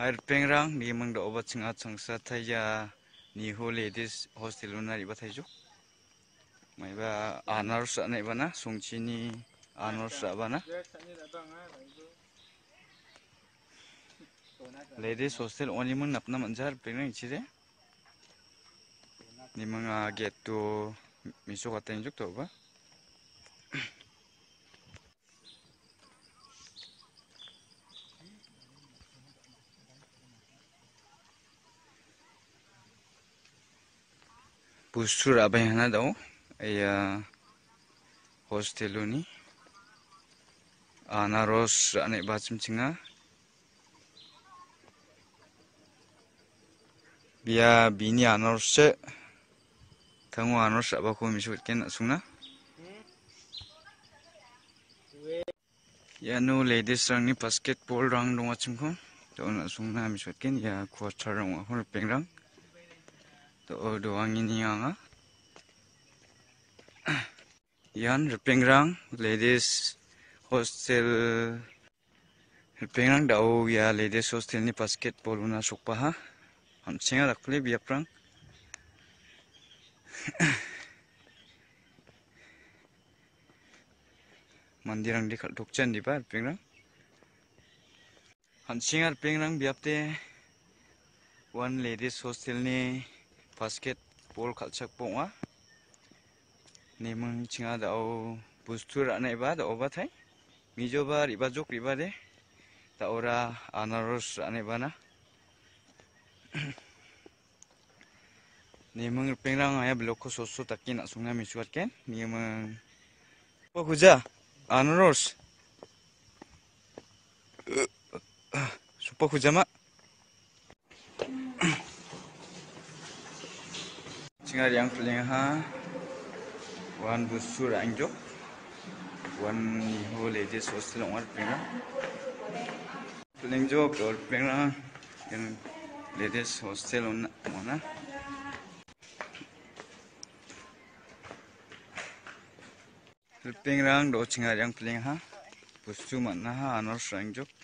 아이르팽랑 미망도 오버칭 아청사 타이야 니호 레디스 호스텔 루나 이바 타이죠 마이바 아나르사 나이바나 송치니 아나르사 바나 레디스 호스텔 오니문 납나 만자 아르팽랑 이치데 니망아 게토 미소 같은 적도 봐 busur abai hana dao ya hostelu ni ana ros ane bachim chinga bia bini Ros anors che tango anors abako misut ken asungna yanu ladies rang ni basketball rang dong achim ko don asungna misut ken ya quarter rang hol peng rang तो डोवांगा यान रिपेंग्रांग ladies hostel रिपेंग्रांग डाउ या ladies hostel ने basketball उन्हें हा हम सेंगा रख ले बिया प्रांग मंदिर रंग दिखा डोकचंद दिपा रिपेंग्रांग हम सेंगा रिपेंग्रांग बिया प्रांग वन लेडीज हॉस्टेल ने basketball kalchak ponga nemung ah. chinga da o bustu ra nai ba da oba thai mi jo ba ri ba jok ri ba de ta ora anaros ane ba na nemung pengrang aya ah, blok ko sosso takki na sunga mi chuat ken nemung po khuja anaros supo khuja ma nga yang fleng ha wan bu sur ang jok wan ni ho le je so slong ar pinga fleng jo pol pinga yan ladies hostel on mona Pingrang do chinga yang pling ha busu man na ha anor sang jok